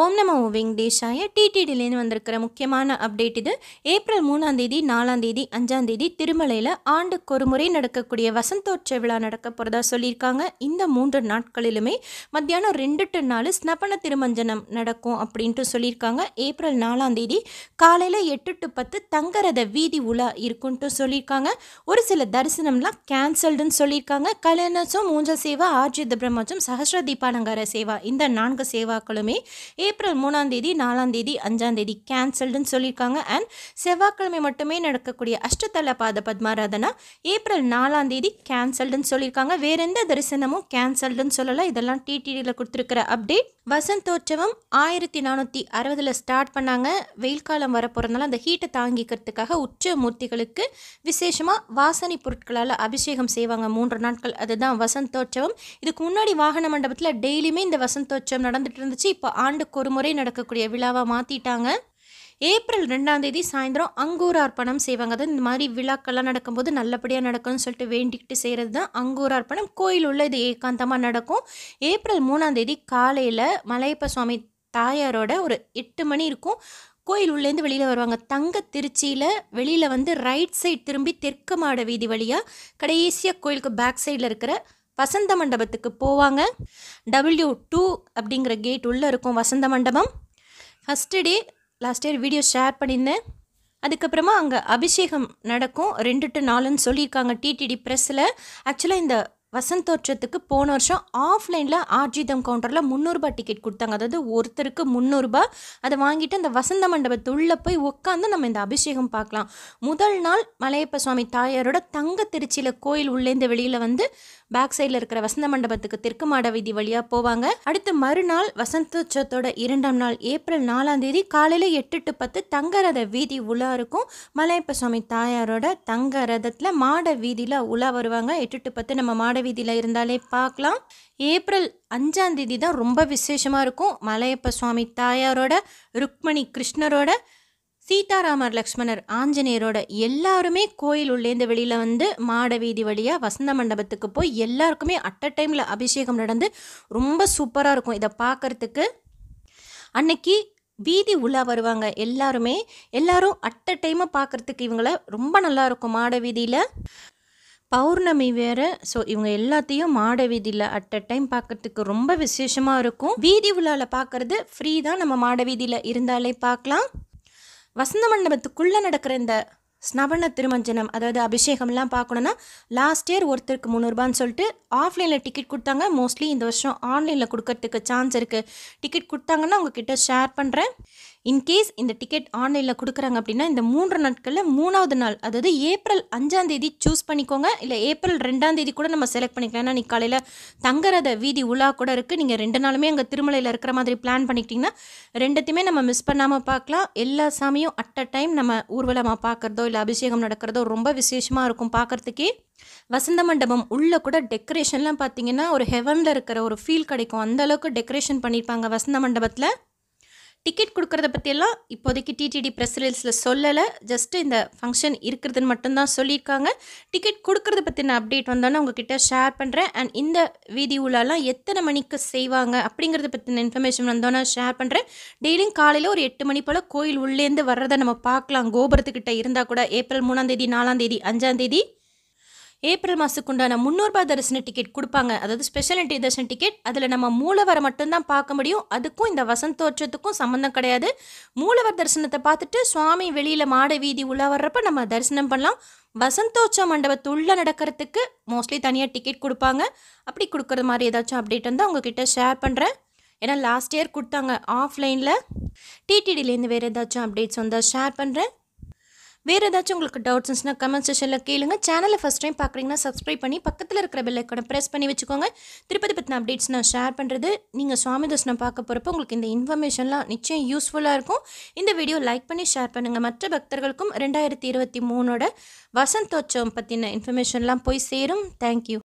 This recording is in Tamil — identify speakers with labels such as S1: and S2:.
S1: ஓம் நம ஓவிங் தேசாய டிடிடிலேருந்து வந்திருக்கிற முக்கியமான அப்டேட் இது ஏப்ரல் மூணாம் தேதி நாலாம் தேதி அஞ்சாம் தேதி திருமலையில் ஆண்டுக்கு ஒரு முறை நடக்கக்கூடிய வசந்தோற்ச விழா நடக்க போகிறதா சொல்லியிருக்காங்க இந்த மூன்று நாட்களிலுமே மத்தியானம் ரெண்டு டு நாலு ஸ்னபன திருமஞ்சனம் நடக்கும் அப்படின்ட்டு சொல்லியிருக்காங்க ஏப்ரல் நாலாம் தேதி காலையில் எட்டு டு பத்து தங்கரத வீதி உலா இருக்குன்ட்டு சொல்லியிருக்காங்க ஒரு சில தரிசனம்லாம் கேன்சல்டுன்னு சொல்லியிருக்காங்க கல்யாணம் மூஞ்ச சேவா ஆர்ஜித பிரம்மச்சும் சஹசிர தீபாலங்கார சேவா இந்த நான்கு சேவாக்களுமே ஏப்ரல் மூணாம் தேதி நாலாம் தேதி அஞ்சாம் தேதி கேன்சல்டுன்னு சொல்லியிருக்காங்க அண்ட் செவ்வாய்க்கிழமை மட்டுமே நடக்கக்கூடிய அஷ்டதல பாத பத்மாராதனா ஏப்ரல் நாலாம் தேதி கேன்சல்டுன்னு சொல்லியிருக்காங்க வேற எந்த தரிசனமும் கேன்சல்டுன்னு சொல்லலாம் இதெல்லாம் டிடிடியில் கொடுத்துருக்கிற அப்டேட் வசந்தோற்சவம் ஆயிரத்தி நானூற்றி அறுபதில் ஸ்டார்ட் பண்ணாங்க வெயில் காலம் வரப்போகிறதுனால அந்த ஹீட்டை தாங்கிக்கிறதுக்காக உச்ச மூர்த்திகளுக்கு விசேஷமாக வாசனை பொருட்களால் அபிஷேகம் செய்வாங்க மூன்று நாட்கள் அதுதான் வசந்தோற்சவம் இதுக்கு முன்னாடி வாகன மண்டபத்தில் டெய்லியுமே இந்த வசந்தோற்சவம் நடந்துட்டு இருந்துச்சு இப்போ ஆன் ஆண்டுக்கு ஒரு முறை நடக்கக்கூடிய விழாவாக மாற்றிட்டாங்க ஏப்ரல் ரெண்டாம் தேதி சாயந்தரம் அங்கூரார்ப்பணம் செய்வாங்க அது இந்த மாதிரி விழாக்கள்லாம் நடக்கும்போது நல்லபடியாக நடக்கும்னு சொல்லிட்டு வேண்டிக்கிட்டு செய்கிறது தான் அங்கூரார்ப்பணம் கோயில் உள்ள இது ஏகாந்தமாக நடக்கும் ஏப்ரல் மூணாம் தேதி காலையில் மலையப்ப சுவாமி தாயாரோட ஒரு எட்டு மணி இருக்கும் கோயில் உள்ளேருந்து வெளியில் வருவாங்க தங்க திருச்சியில் வெளியில் வந்து ரைட் சைட் திரும்பி தெற்கு மாட வீதி வழியாக கடைசியாக கோயிலுக்கு பேக் சைடில் இருக்கிற வசந்த மண்டபத்துக்கு போவாங்க டபிள்யூ டூ அப்படிங்கிற கேட் உள்ளே இருக்கும் வசந்த மண்டபம் first day last year video share பண்ணியிருந்தேன் அதுக்கப்புறமா அங்கே அபிஷேகம் நடக்கும் ரெண்டு டு நாலுன்னு சொல்லியிருக்காங்க டிடிடி ப்ரெஸ்ஸில் ஆக்சுவலாக இந்த வசந்தோற்றத்துக்கு போன வருஷம் ஆஃப்லைனில் ஆர்ஜிதம் கவுண்டரில் முந்நூறுபா டிக்கெட் கொடுத்தாங்க அதாவது ஒருத்தருக்கு முந்நூறுபா அதை வாங்கிட்டு அந்த வசந்த மண்டபத்துள்ளே போய் உட்காந்து நம்ம இந்த அபிஷேகம் பார்க்கலாம் முதல் நாள் மலையப்ப சுவாமி தாயாரோட தங்க திருச்சியில் கோயில் உள்ளேந்து வெளியில் வந்து பேக் சைடில் இருக்கிற வசந்த மண்டபத்துக்கு தெற்கு மாட வீதி வழியாக போவாங்க அடுத்து மறுநாள் வசந்தோற்சவத்தோட இரண்டாம் நாள் ஏப்ரல் நாலாம் தேதி காலையில் எட்டு டு பத்து தங்க ரத வீதி உலா இருக்கும் மலையப்ப சுவாமி தாயாரோட தங்க ரதத்தில் மாட வீதியில் உலா வருவாங்க எட்டு டு பத்து நம்ம மாட மாட வீதியில் இருந்தாலே பார்க்கலாம் ஏப்ரல் அஞ்சாம் தேதி தான் ரொம்ப விசேஷமாக இருக்கும் மலையப்ப சுவாமி தாயாரோட ருக்மணி கிருஷ்ணரோட சீதாராமர் லக்ஷ்மணர் ஆஞ்சநேயரோட எல்லாருமே கோயில் உள்ளேந்து வெளியில் வந்து மாட வீதி வழியாக வசந்த மண்டபத்துக்கு போய் எல்லாருக்குமே அட் அ டைமில் அபிஷேகம் நடந்து ரொம்ப சூப்பராக இருக்கும் இதை பார்க்குறதுக்கு அன்னைக்கு வீதி உலா வருவாங்க எல்லாருமே எல்லாரும் அட் அ டைமாக பார்க்குறதுக்கு இவங்கள ரொம்ப நல்லாயிருக்கும் மாட வீதியில் பௌர்ணமி வேற ஸோ இவங்க எல்லாத்தையும் மாட வீதியில் அட் அ டைம் பார்க்கறதுக்கு ரொம்ப விசேஷமாக இருக்கும் வீதி உலால பார்க்கறது ஃப்ரீ தான் நம்ம மாட வீதியில் இருந்தாலே பார்க்கலாம் வசந்த மண்டபத்துக்குள்ளே நடக்கிற இந்த ஸ்நபன திருமஞ்சனம் அதாவது அபிஷேகம்லாம் பார்க்கணுன்னா லாஸ்ட் இயர் ஒருத்தருக்கு முந்நூறுபான்னு சொல்லிட்டு ஆஃப்லைனில் டிக்கெட் கொடுத்தாங்க மோஸ்ட்லி இந்த வருஷம் ஆன்லைனில் கொடுக்கறதுக்கு சான்ஸ் இருக்குது டிக்கெட் கொடுத்தாங்கன்னா உங்ககிட்ட ஷேர் பண்ணுறேன் இன்கேஸ் இந்த டிக்கெட் ஆன்லைனில் கொடுக்குறாங்க அப்படின்னா இந்த மூன்று நாட்களில் மூணாவது நாள் அதாவது ஏப்ரல் அஞ்சாம் தேதி சூஸ் பண்ணிக்கோங்க இல்லை ஏப்ரல் ரெண்டாம் தேதி கூட நம்ம செலக்ட் பண்ணிக்கலாம் ஏன்னா நீ காலையில் தங்குறத வீதி உலா கூட இருக்குது நீங்கள் ரெண்டு நாளுமே அங்கே திருமலையில் இருக்கிற மாதிரி பிளான் பண்ணிக்கிட்டிங்கன்னா ரெண்டுத்தையுமே நம்ம மிஸ் பண்ணாமல் பார்க்கலாம் எல்லா சாமியும் அட் அ டைம் நம்ம ஊர்வலமாக பார்க்குறதோ இல்லை அபிஷேகம் நடக்கிறதோ ரொம்ப விசேஷமாக இருக்கும் பார்க்குறதுக்கே வசந்த மண்டபம் உள்ளே கூட டெக்கரேஷன்லாம் பார்த்தீங்கன்னா ஒரு ஹெவனில் இருக்கிற ஒரு ஃபீல் கிடைக்கும் அந்த அளவுக்கு டெக்கரேஷன் பண்ணியிருப்பாங்க வசந்த மண்டபத்தில் டிக்கெட் கொடுக்குறத பற்றியெல்லாம் இப்போதைக்கு டிடிடி ப்ரெஸ் ரிலீஸில் சொல்லலை ஜஸ்ட்டு இந்த ஃபங்க்ஷன் இருக்கிறதுன்னு மட்டும்தான் சொல்லியிருக்காங்க டிக்கெட் கொடுக்குறத பற்றின அப்டேட் வந்தோன்னே உங்ககிட்ட ஷேர் பண்ணுறேன் அண்ட் இந்த வீதி உலாலாம் எத்தனை மணிக்கு செய்வாங்க அப்படிங்கிறத பற்றின இன்ஃபர்மேஷன் வந்தோன்னே ஷேர் பண்ணுறேன் டெய்லியும் காலையில் ஒரு எட்டு மணி போல் கோயில் உள்ளேருந்து வர்றதை நம்ம பார்க்கலாம் கோபுரத்துக்கிட்ட இருந்தால் கூட ஏப்ரல் மூணாந்தேதி நாலாந்தேதி அஞ்சாந்தேதி ஏப்ரல் மாதத்துக்கு உண்டான முந்நூறுபா தரிசன டிக்கெட் கொடுப்பாங்க அதாவது ஸ்பெஷல் என்ட்ரி தரிசன டிக்கெட் அதில் நம்ம மூலவரை மட்டும்தான் பார்க்க முடியும் அதுக்கும் இந்த வசந்தோற்றத்துக்கும் சம்மந்தம் கிடையாது மூலவர் தரிசனத்தை பார்த்துட்டு சுவாமி வெளியில் மாட வீதி உள்ள வர்றப்ப நம்ம தரிசனம் பண்ணலாம் வசந்தோச்ச மண்டபத்துள்ளே நடக்கிறதுக்கு மோஸ்ட்லி தனியாக டிக்கெட் கொடுப்பாங்க அப்படி கொடுக்குற மாதிரி ஏதாச்சும் அப்டேட் இருந்தால் உங்ககிட்ட ஷேர் பண்ணுறேன் ஏன்னா லாஸ்ட் இயர் கொடுத்தாங்க ஆஃப்லைனில் டிடிடிலேருந்து வேறு ஏதாச்சும் அப்டேட்ஸ் வந்தால் ஷேர் பண்ணுறேன் வேறு ஏதாச்சும் உங்களுக்கு டவுட்ஸ் இருந்துச்சுன்னா கமெண்ட் செஷனில் கேளுங்க சேனலை ஃபஸ்ட் டைம் பார்க்குறீங்கன்னா சப்ஸ்கிரைப் பண்ணி பக்கத்தில் இருக்கிற பெல்லைக்கான ப்ரெஸ் பண்ணி வச்சுக்கோங்க திருப்பதி பற்றின அப்டேட்ஸ் நான் ஷேர் பண்ணுறது நீங்கள் சுவாமி தர்ஷனம் பார்க்க போகிறப்ப உங்களுக்கு இந்த இன்ஃபர்மேஷன்லாம் நிச்சயம் யூஸ்ஃபுல்லாக இருக்கும் இந்த வீடியோ லைக் பண்ணி ஷேர் பண்ணுங்கள் மற்ற பக்தர்களுக்கும் ரெண்டாயிரத்தி இருபத்தி மூணோட வசந்தோற்சவம் பற்றின இன்ஃபர்மேஷன்லாம் போய் சேரும் தேங்க்யூ